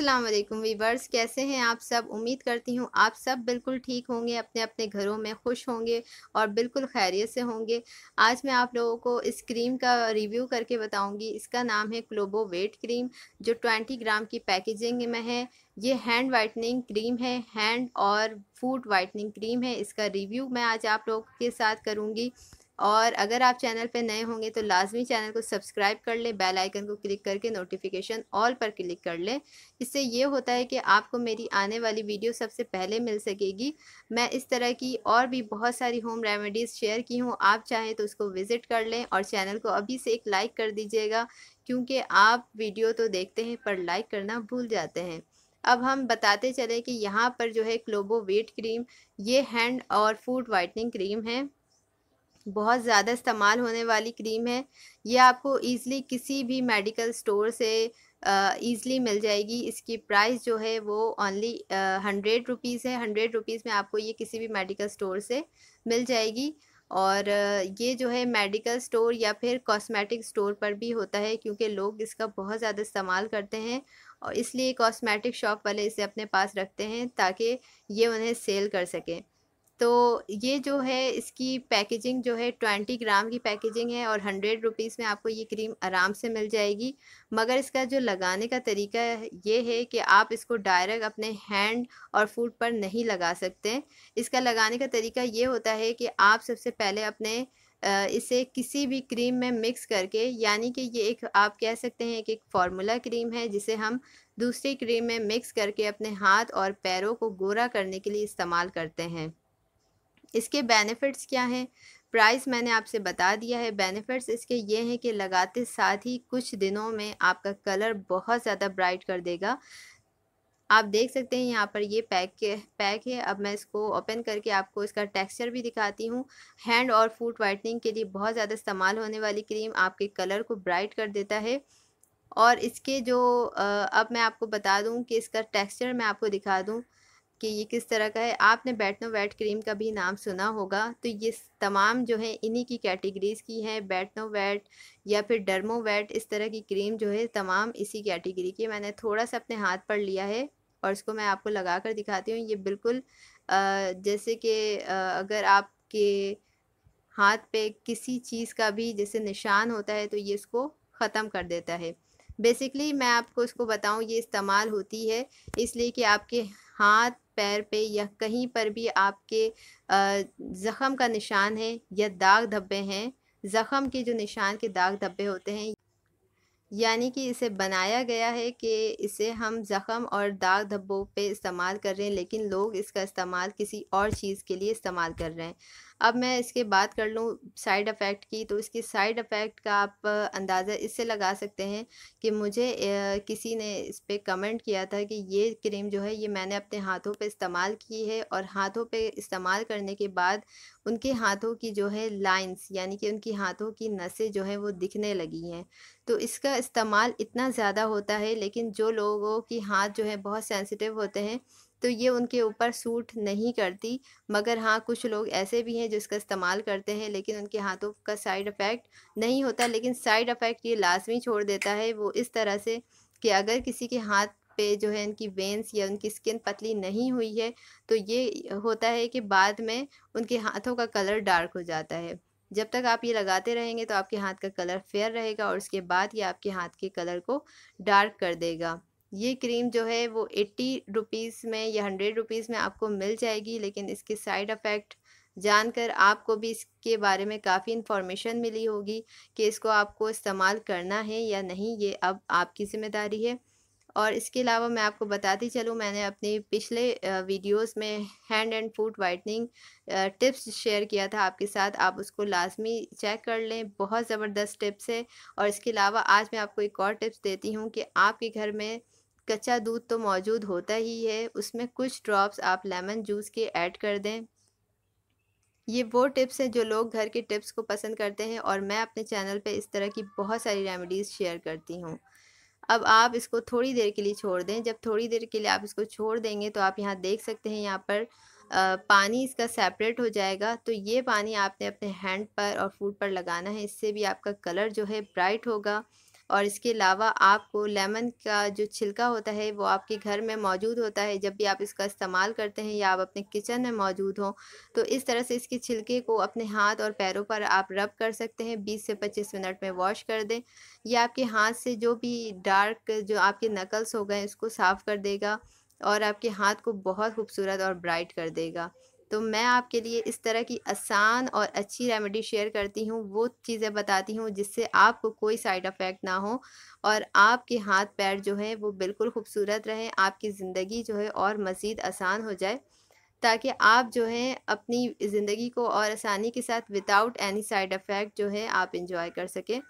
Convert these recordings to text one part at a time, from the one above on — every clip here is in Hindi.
अल्लाम वीवर्स कैसे हैं आप सब उम्मीद करती हूँ आप सब बिल्कुल ठीक होंगे अपने अपने घरों में खुश होंगे और बिल्कुल खैरियत से होंगे आज मैं आप लोगों को इस क्रीम का रिव्यू करके बताऊंगी इसका नाम है क्लोबो वेट क्रीम जो 20 ग्राम की पैकेजिंग में है ये हैंड वाइटनिंग क्रीम है हैंड और फूड वाइटनिंग क्रीम है इसका रिव्यू मैं आज आप लोग के साथ करूँगी और अगर आप चैनल पर नए होंगे तो लाजमी चैनल को सब्सक्राइब कर लें बेल आइकन को क्लिक करके नोटिफिकेशन ऑल पर क्लिक कर लें इससे ये होता है कि आपको मेरी आने वाली वीडियो सबसे पहले मिल सकेगी मैं इस तरह की और भी बहुत सारी होम रेमेडीज़ शेयर की हूँ आप चाहें तो उसको विज़िट कर लें और चैनल को अभी से एक लाइक कर दीजिएगा क्योंकि आप वीडियो तो देखते हैं पर लाइक करना भूल जाते हैं अब हम बताते चले कि यहाँ पर जो है क्लोबो वेट क्रीम ये हैंड और फूड वाइटनिंग क्रीम है बहुत ज़्यादा इस्तेमाल होने वाली क्रीम है ये आपको ईज़िली किसी भी मेडिकल स्टोर से ईज़िली मिल जाएगी इसकी प्राइस जो है वो ओनली हंड्रेड रुपीज़ है हंड्रेड रुपीज़ में आपको ये किसी भी मेडिकल स्टोर से मिल जाएगी और ये जो है मेडिकल स्टोर या फिर कॉस्मेटिक स्टोर पर भी होता है क्योंकि लोग इसका बहुत ज़्यादा इस्तेमाल करते हैं और इसलिए कॉस्मेटिक शॉप वाले इसे अपने पास रखते हैं ताकि ये उन्हें सेल कर सकें तो ये जो है इसकी पैकेजिंग जो है ट्वेंटी ग्राम की पैकेजिंग है और हंड्रेड रुपीज़ में आपको ये क्रीम आराम से मिल जाएगी मगर इसका जो लगाने का तरीका ये है कि आप इसको डायरेक्ट अपने हैंड और फूट पर नहीं लगा सकते इसका लगाने का तरीका ये होता है कि आप सबसे पहले अपने इसे किसी भी क्रीम में मिक्स करके यानी कि ये एक आप कह सकते हैं कि एक फार्मूला क्रीम है जिसे हम दूसरी क्रीम में मिक्स करके अपने हाथ और पैरों को गोरा करने के लिए इस्तेमाल करते हैं इसके बेनिफिट्स क्या हैं प्राइस मैंने आपसे बता दिया है बेनिफिट्स इसके ये हैं कि लगाते साथ ही कुछ दिनों में आपका कलर बहुत ज़्यादा ब्राइट कर देगा आप देख सकते हैं यहाँ पर ये पैक के पैक है अब मैं इसको ओपन करके आपको इसका टेक्सचर भी दिखाती हूँ हैंड और फूट वाइटनिंग के लिए बहुत ज़्यादा इस्तेमाल होने वाली क्रीम आपके कलर को ब्राइट कर देता है और इसके जो अब मैं आपको बता दूँ कि इसका टेक्सचर मैं आपको दिखा दूँ कि ये किस तरह का है आपने बैटनो वेट क्रीम का भी नाम सुना होगा तो ये तमाम जो है इन्हीं की कैटेगरीज़ की हैं बैटनो वेट या फिर डर्मो वेट इस तरह की क्रीम जो है तमाम इसी कैटेगरी की मैंने थोड़ा सा अपने हाथ पर लिया है और इसको मैं आपको लगा कर दिखाती हूँ ये बिल्कुल जैसे कि अगर आपके हाथ पे किसी चीज़ का भी जैसे निशान होता है तो ये इसको ख़त्म कर देता है बेसिकली मैं आपको इसको बताऊं ये इस्तेमाल होती है इसलिए कि आपके हाथ पैर पे या कहीं पर भी आपके ज़ख़म का निशान है या दाग धब्बे हैं ज़ख़म के जो निशान के दाग धब्बे होते हैं यानी कि इसे बनाया गया है कि इसे हम ज़ख़म और दाग धब्बों पे इस्तेमाल कर रहे हैं लेकिन लोग इसका इस्तेमाल किसी और चीज़ के लिए इस्तेमाल कर रहे हैं अब मैं इसके बात कर लूँ साइड इफ़ेक्ट की तो इसकी साइड इफ़ेक्ट का आप अंदाज़ा इससे लगा सकते हैं कि मुझे किसी ने इस पर कमेंट किया था कि ये क्रीम जो है ये मैंने अपने हाथों पे इस्तेमाल की है और हाथों पे इस्तेमाल करने के बाद उनके हाथों की जो है लाइंस यानी कि उनकी हाथों की नसें जो हैं वो दिखने लगी हैं तो इसका इस्तेमाल इतना ज़्यादा होता है लेकिन जो लोगों की हाथ जो है बहुत सेंसिटिव होते हैं तो ये उनके ऊपर सूट नहीं करती मगर हाँ कुछ लोग ऐसे भी हैं जो इसका इस्तेमाल करते हैं लेकिन उनके हाथों का साइड इफ़ेक्ट नहीं होता लेकिन साइड इफ़ेक्ट ये लाजमी छोड़ देता है वो इस तरह से कि अगर किसी के हाथ पे जो है उनकी वेंस या उनकी स्किन पतली नहीं हुई है तो ये होता है कि बाद में उनके हाथों का कलर डार्क हो जाता है जब तक आप ये लगाते रहेंगे तो आपके हाथ का कलर फेयर रहेगा और उसके बाद ये आपके हाथ के कलर को डार्क कर देगा ये क्रीम जो है वो एट्टी रुपीज़ में या हंड्रेड रुपीज़ में आपको मिल जाएगी लेकिन इसके साइड इफ़ेक्ट जानकर आपको भी इसके बारे में काफ़ी इन्फॉर्मेशन मिली होगी कि इसको आपको इस्तेमाल करना है या नहीं ये अब आपकी ज़िम्मेदारी है और इसके अलावा मैं आपको बताती चलूँ मैंने अपने पिछले वीडियोस में hand and foot whitening tips share किया था आपके साथ आप उसको लाजमी चेक कर लें बहुत ज़बरदस्त टिप्स है और इसके अलावा आज मैं आपको एक और टिप्स देती हूँ कि आपके घर में कच्चा दूध तो मौजूद होता ही है उसमें कुछ ड्रॉप्स आप लेमन जूस के ऐड कर दें ये वो टिप्स हैं जो लोग घर के टिप्स को पसंद करते हैं और मैं अपने चैनल पे इस तरह की बहुत सारी रेमेडीज़ शेयर करती हूँ अब आप इसको थोड़ी देर के लिए छोड़ दें जब थोड़ी देर के लिए आप इसको छोड़ देंगे तो आप यहाँ देख सकते हैं यहाँ पर आ, पानी इसका सेपरेट हो जाएगा तो ये पानी आपने अपने हैंड पर और फूड पर लगाना है इससे भी आपका कलर जो है ब्राइट होगा और इसके अलावा आपको लेमन का जो छिलका होता है वो आपके घर में मौजूद होता है जब भी आप इसका इस्तेमाल करते हैं या आप अपने किचन में मौजूद हों तो इस तरह से इसके छिलके को अपने हाथ और पैरों पर आप रब कर सकते हैं बीस से पच्चीस मिनट में वॉश कर दें यह आपके हाथ से जो भी डार्क जो आपके नकल्स हो गए उसको साफ़ कर देगा और आपके हाथ को बहुत खूबसूरत और ब्राइट कर देगा तो मैं आपके लिए इस तरह की आसान और अच्छी रेमेडी शेयर करती हूँ वो चीज़ें बताती हूँ जिससे आपको कोई साइड इफ़ेक्ट ना हो और आपके हाथ पैर जो हैं वो बिल्कुल खूबसूरत रहें आपकी ज़िंदगी जो है और मज़ीद आसान हो जाए ताकि आप जो हैं अपनी ज़िंदगी को और आसानी के साथ विदाउट एनी साइड इफ़ेक्ट जो है आप इंजॉय कर सकें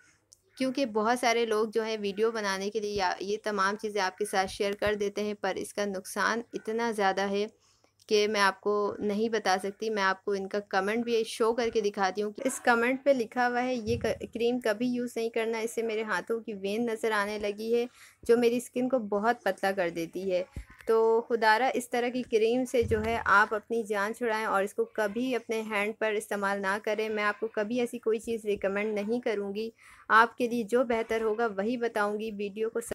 क्योंकि बहुत सारे लोग जो है वीडियो बनाने के लिए ये तमाम चीज़ें आपके साथ शेयर कर देते हैं पर इसका नुकसान इतना ज़्यादा है कि मैं आपको नहीं बता सकती मैं आपको इनका कमेंट भी शो करके दिखाती हूँ इस कमेंट पे लिखा हुआ है ये क्रीम कभी यूज़ नहीं करना इससे मेरे हाथों की वेन नज़र आने लगी है जो मेरी स्किन को बहुत पतला कर देती है तो खुदारा इस तरह की क्रीम से जो है आप अपनी जान छुड़ाएं और इसको कभी अपने हैंड पर इस्तेमाल ना करें मैं आपको कभी ऐसी कोई चीज़ रिकमेंड नहीं करूँगी आपके लिए जो बेहतर होगा वही बताऊँगी वीडियो को